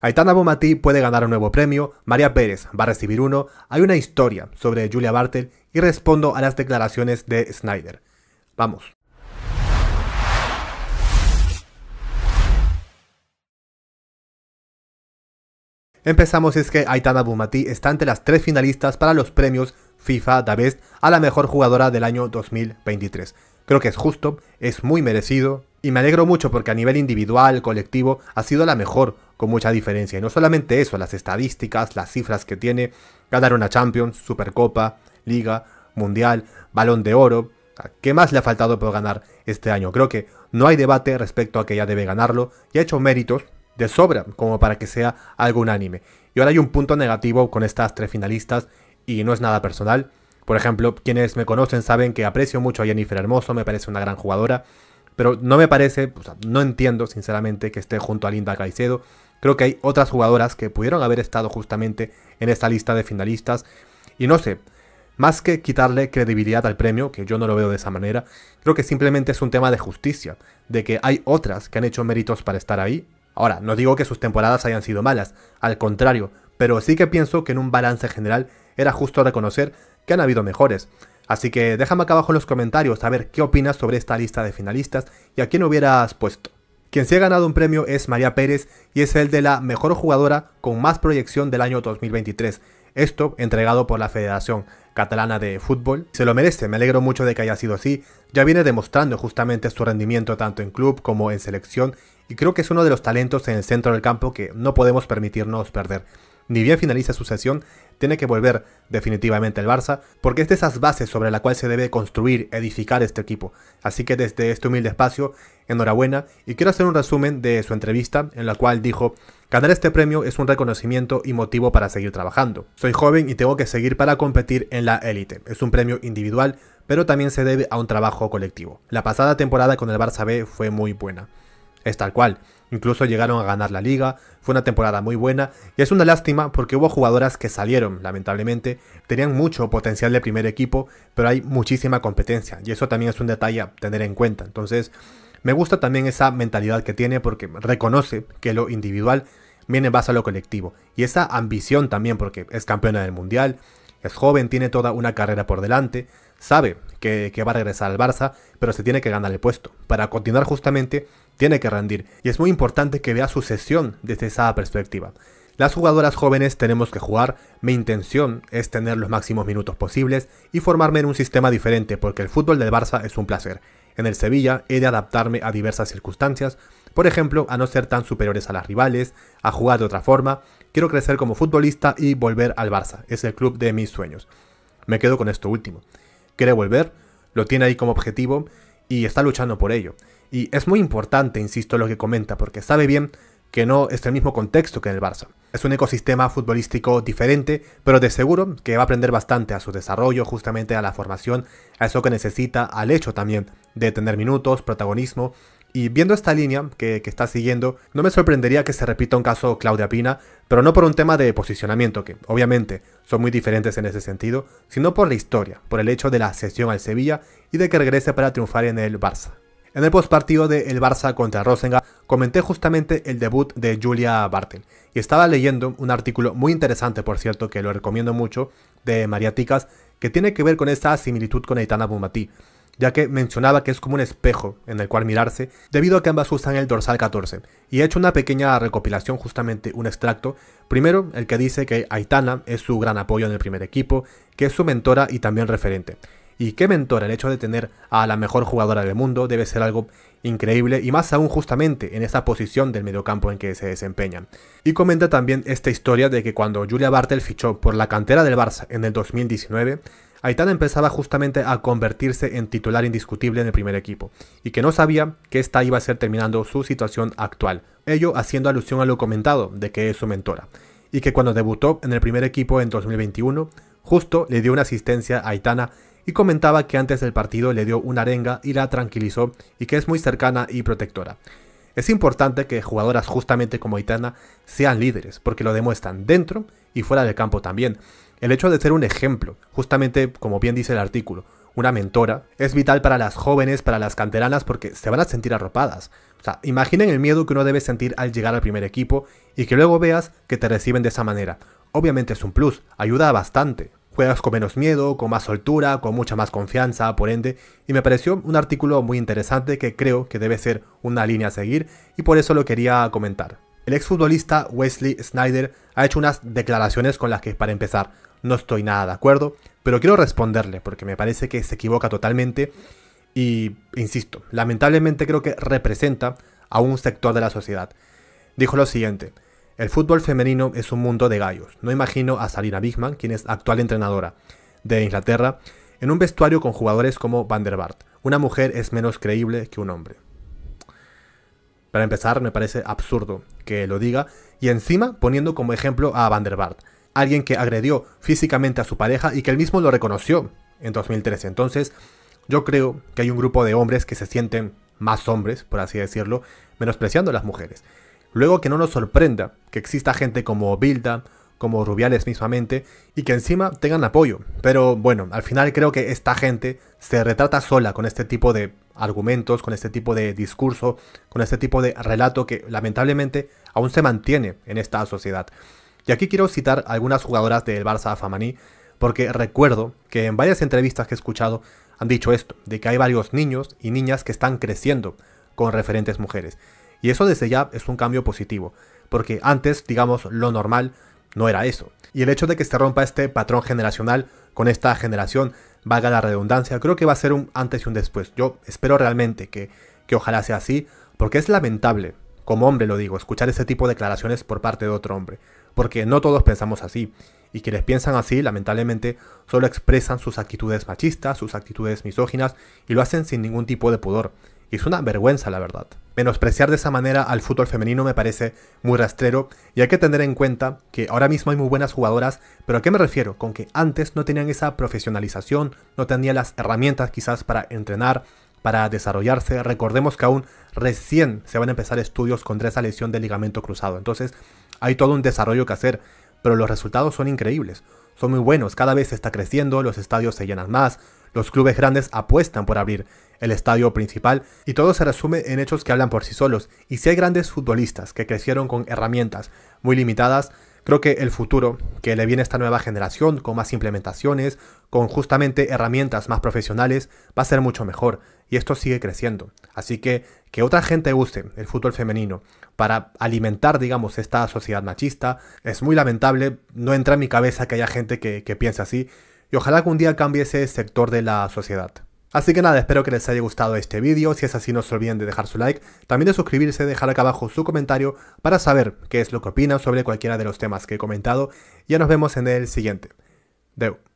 Aitana Bumatí puede ganar un nuevo premio, María Pérez va a recibir uno, hay una historia sobre Julia Bartel y respondo a las declaraciones de Snyder. Vamos. Empezamos es que Aitana Bumati está entre las tres finalistas para los premios FIFA Da Best a la mejor jugadora del año 2023. Creo que es justo, es muy merecido, y me alegro mucho porque a nivel individual, colectivo, ha sido la mejor, con mucha diferencia. Y no solamente eso, las estadísticas, las cifras que tiene, ganar una Champions, Supercopa, Liga, Mundial, Balón de Oro. ¿Qué más le ha faltado por ganar este año? Creo que no hay debate respecto a que ya debe ganarlo y ha hecho méritos de sobra como para que sea algo unánime. Y ahora hay un punto negativo con estas tres finalistas y no es nada personal. Por ejemplo, quienes me conocen saben que aprecio mucho a Jennifer Hermoso, me parece una gran jugadora, pero no me parece, no entiendo sinceramente que esté junto a Linda Caicedo. Creo que hay otras jugadoras que pudieron haber estado justamente en esta lista de finalistas. Y no sé, más que quitarle credibilidad al premio, que yo no lo veo de esa manera, creo que simplemente es un tema de justicia, de que hay otras que han hecho méritos para estar ahí. Ahora, no digo que sus temporadas hayan sido malas, al contrario, pero sí que pienso que en un balance general era justo reconocer que han habido mejores. Así que déjame acá abajo en los comentarios a ver qué opinas sobre esta lista de finalistas y a quién hubieras puesto. Quien se ha ganado un premio es María Pérez y es el de la mejor jugadora con más proyección del año 2023. Esto entregado por la Federación Catalana de Fútbol. Se lo merece, me alegro mucho de que haya sido así. Ya viene demostrando justamente su rendimiento tanto en club como en selección y creo que es uno de los talentos en el centro del campo que no podemos permitirnos perder ni bien finaliza su sesión, tiene que volver definitivamente al Barça, porque es de esas bases sobre la cual se debe construir, edificar este equipo. Así que desde este humilde espacio, enhorabuena y quiero hacer un resumen de su entrevista en la cual dijo, ganar este premio es un reconocimiento y motivo para seguir trabajando. Soy joven y tengo que seguir para competir en la élite. Es un premio individual, pero también se debe a un trabajo colectivo. La pasada temporada con el Barça B fue muy buena. Es tal cual. Incluso llegaron a ganar la liga, fue una temporada muy buena y es una lástima porque hubo jugadoras que salieron, lamentablemente, tenían mucho potencial de primer equipo, pero hay muchísima competencia y eso también es un detalle a tener en cuenta. Entonces, me gusta también esa mentalidad que tiene porque reconoce que lo individual viene en base a lo colectivo y esa ambición también porque es campeona del mundial, es joven, tiene toda una carrera por delante, sabe que, va a regresar al Barça, pero se tiene que ganar el puesto. Para continuar justamente, tiene que rendir. Y es muy importante que vea su sesión desde esa perspectiva. Las jugadoras jóvenes tenemos que jugar, mi intención es tener los máximos minutos posibles y formarme en un sistema diferente porque el fútbol del Barça es un placer. En el Sevilla he de adaptarme a diversas circunstancias, por ejemplo a no ser tan superiores a las rivales, a jugar de otra forma, quiero crecer como futbolista y volver al Barça, es el club de mis sueños. Me quedo con esto último quiere volver, lo tiene ahí como objetivo y está luchando por ello. Y es muy importante, insisto, lo que comenta, porque sabe bien que no es el mismo contexto que en el Barça. Es un ecosistema futbolístico diferente, pero de seguro que va a aprender bastante a su desarrollo, justamente a la formación, a eso que necesita, al hecho también de tener minutos, protagonismo y viendo esta línea que, está siguiendo, no me sorprendería que se repita un caso Claudia Pina, pero no por un tema de posicionamiento, que obviamente son muy diferentes en ese sentido, sino por la historia, por el hecho de la cesión al Sevilla y de que regrese para triunfar en el Barça. En el postpartido de El Barça contra Rosenga comenté justamente el debut de Julia Bartel y estaba leyendo un artículo muy interesante, por cierto, que lo recomiendo mucho, de María Ticas, que tiene que ver con esta similitud con Aitana Bumatí ya que mencionaba que es como un espejo en el cual mirarse, debido a que ambas usan el dorsal 14. Y he hecho una pequeña recopilación, justamente un extracto. Primero, el que dice que Aitana es su gran apoyo en el primer equipo, que es su mentora y también referente. Y qué mentora, el hecho de tener a la mejor jugadora del mundo debe ser algo increíble y más aún justamente en esa posición del mediocampo en que se desempeñan. Y comenta también esta historia de que cuando Julia Bartel fichó por la cantera del Barça en el 2019, Aitana empezaba justamente a convertirse en titular indiscutible en el primer equipo, y que no sabía que esta iba a ser terminando su situación actual, ello haciendo alusión a lo comentado de que es su mentora, y que cuando debutó en el primer equipo en 2021, justo le dio una asistencia a Aitana y comentaba que antes del partido le dio una arenga y la tranquilizó y que es muy cercana y protectora. Es importante que jugadoras justamente como Aitana sean líderes, porque lo demuestran dentro y fuera del campo también. El hecho de ser un ejemplo, justamente como bien dice el artículo, una mentora, es vital para las jóvenes, para las canteranas, porque se van a sentir arropadas. O sea, imaginen el miedo que uno debe sentir al llegar al primer equipo y que luego veas que te reciben de esa manera. Obviamente es un plus, ayuda bastante juegas con menos miedo, con más soltura, con mucha más confianza, por ende, y me pareció un artículo muy interesante que creo que debe ser una línea a seguir y por eso lo quería comentar. El exfutbolista Wesley Snyder ha hecho unas declaraciones con las que, para empezar, no estoy nada de acuerdo, pero quiero responderle porque me parece que se equivoca totalmente y, insisto, lamentablemente creo que representa a un sector de la sociedad. Dijo lo siguiente, el fútbol femenino es un mundo de gallos. No imagino a Sarina Bigman, quien es actual entrenadora de Inglaterra, en un vestuario con jugadores como Van Una mujer es menos creíble que un hombre. Para empezar, me parece absurdo que lo diga, y encima poniendo como ejemplo a Van alguien que agredió físicamente a su pareja y que él mismo lo reconoció en 2013. Entonces, yo creo que hay un grupo de hombres que se sienten más hombres, por así decirlo, menospreciando a las mujeres. Luego que no nos sorprenda que exista gente como Bilda, como Rubiales mismamente, y que encima tengan apoyo. Pero bueno, al final creo que esta gente se retrata sola con este tipo de argumentos, con este tipo de discurso, con este tipo de relato que lamentablemente aún se mantiene en esta sociedad. Y aquí quiero citar algunas jugadoras del Barça Famaní, porque recuerdo que en varias entrevistas que he escuchado han dicho esto, de que hay varios niños y niñas que están creciendo con referentes mujeres. Y eso desde ya es un cambio positivo, porque antes, digamos, lo normal no era eso. Y el hecho de que se rompa este patrón generacional con esta generación, valga la redundancia, creo que va a ser un antes y un después. Yo espero realmente que, que ojalá sea así, porque es lamentable, como hombre lo digo, escuchar ese tipo de declaraciones por parte de otro hombre, porque no todos pensamos así. Y quienes piensan así, lamentablemente, solo expresan sus actitudes machistas, sus actitudes misóginas, y lo hacen sin ningún tipo de pudor. Y es una vergüenza, la verdad. Menospreciar de esa manera al fútbol femenino me parece muy rastrero y hay que tener en cuenta que ahora mismo hay muy buenas jugadoras, pero ¿a qué me refiero? Con que antes no tenían esa profesionalización, no tenían las herramientas quizás para entrenar, para desarrollarse. Recordemos que aún recién se van a empezar estudios contra esa lesión de ligamento cruzado. Entonces hay todo un desarrollo que hacer, pero los resultados son increíbles. Son muy buenos, cada vez se está creciendo, los estadios se llenan más, los clubes grandes apuestan por abrir el estadio principal, y todo se resume en hechos que hablan por sí solos. Y si hay grandes futbolistas que crecieron con herramientas muy limitadas, creo que el futuro que le viene a esta nueva generación, con más implementaciones, con justamente herramientas más profesionales, va a ser mucho mejor. Y esto sigue creciendo. Así que que otra gente use el fútbol femenino para alimentar, digamos, esta sociedad machista, es muy lamentable. No entra en mi cabeza que haya gente que, que piense así. Y ojalá que un día cambie ese sector de la sociedad. Así que nada, espero que les haya gustado este vídeo, si es así no se olviden de dejar su like, también de suscribirse, dejar acá abajo su comentario para saber qué es lo que opinan sobre cualquiera de los temas que he comentado, ya nos vemos en el siguiente. Deu.